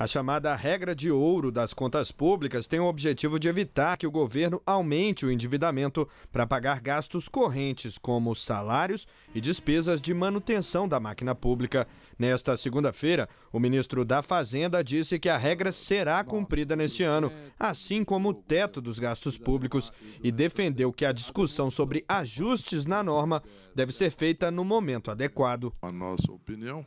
A chamada regra de ouro das contas públicas tem o objetivo de evitar que o governo aumente o endividamento para pagar gastos correntes, como salários e despesas de manutenção da máquina pública. Nesta segunda-feira, o ministro da Fazenda disse que a regra será cumprida neste ano, assim como o teto dos gastos públicos, e defendeu que a discussão sobre ajustes na norma deve ser feita no momento adequado. A nossa opinião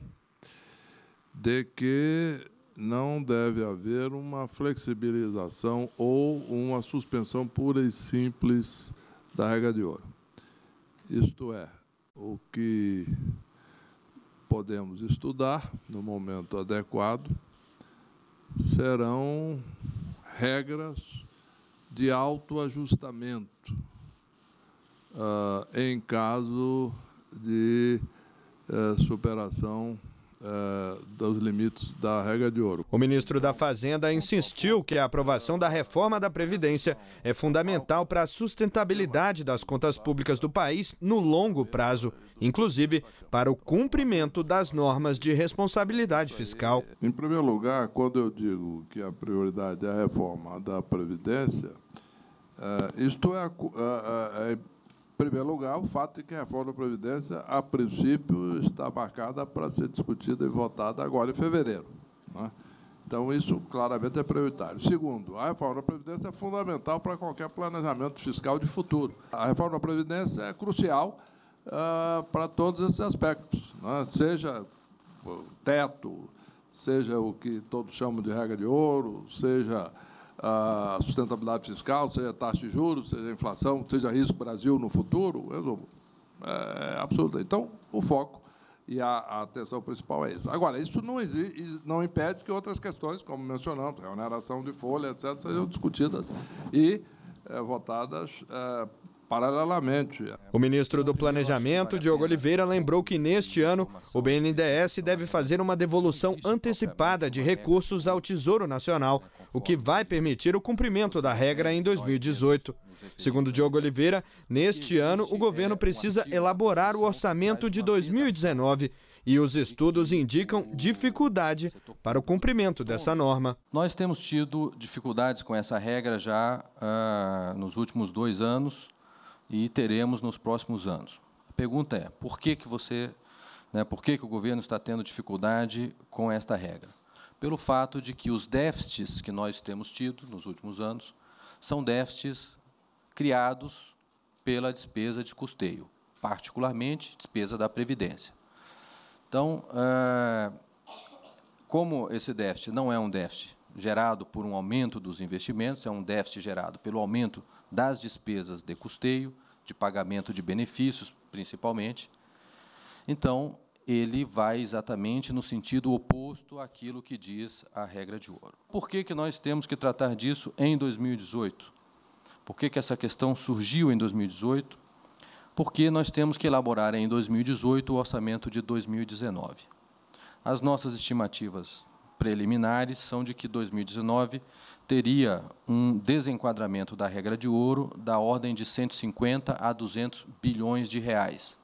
de que não deve haver uma flexibilização ou uma suspensão pura e simples da regra de ouro. Isto é, o que podemos estudar no momento adequado serão regras de autoajustamento uh, em caso de uh, superação eh, dos limites da regra de ouro. O ministro da Fazenda insistiu que a aprovação da reforma da Previdência é fundamental para a sustentabilidade das contas públicas do país no longo prazo, inclusive para o cumprimento das normas de responsabilidade fiscal. Em primeiro lugar, quando eu digo que a prioridade é a reforma da Previdência, eh, isto é, em primeiro lugar, o fato de que a reforma da Previdência, a princípio, está marcada para ser discutida e votada agora em fevereiro. Né? Então, isso claramente é prioritário. Segundo, a reforma da Previdência é fundamental para qualquer planejamento fiscal de futuro. A reforma da Previdência é crucial uh, para todos esses aspectos, né? seja o teto, seja o que todos chamam de regra de ouro, seja a sustentabilidade fiscal, seja taxa de juros, seja inflação, seja risco Brasil no futuro, resumo. É absurdo. Então, o foco e a, atenção principal é essa. Agora, isso não, exige, não impede que outras questões, como mencionamos, remuneração de folha, etc., sejam discutidas e é, votadas é, paralelamente. O ministro do Planejamento, Diogo Oliveira, lembrou que neste ano o BNDES deve fazer uma devolução antecipada de recursos ao Tesouro Nacional, o que vai permitir o cumprimento da regra em 2018. Segundo Diogo Oliveira, neste ano o governo precisa elaborar o orçamento de 2019 e os estudos indicam dificuldade para o cumprimento dessa norma. Nós temos tido dificuldades com essa regra já ah, nos últimos dois anos e teremos nos próximos anos. A pergunta é: por que, que você, né, por que, que o governo está tendo dificuldade com esta regra? Pelo fato de que os déficits que nós temos tido nos últimos anos são déficits criados pela despesa de custeio, particularmente despesa da Previdência. Então, eh, como esse déficit não é um déficit gerado por um aumento dos investimentos, é um déficit gerado pelo aumento das despesas de custeio, de pagamento de benefícios, principalmente. Então, ele vai exatamente no sentido oposto àquilo que diz a regra de ouro. Por que, que nós temos que tratar disso em 2018? Por que, que essa questão surgiu em 2018? Porque nós temos que elaborar em 2018 o orçamento de 2019. As nossas estimativas preliminares são de que 2019 teria um desenquadramento da regra de ouro da ordem de 150 a 200 bilhões de reais.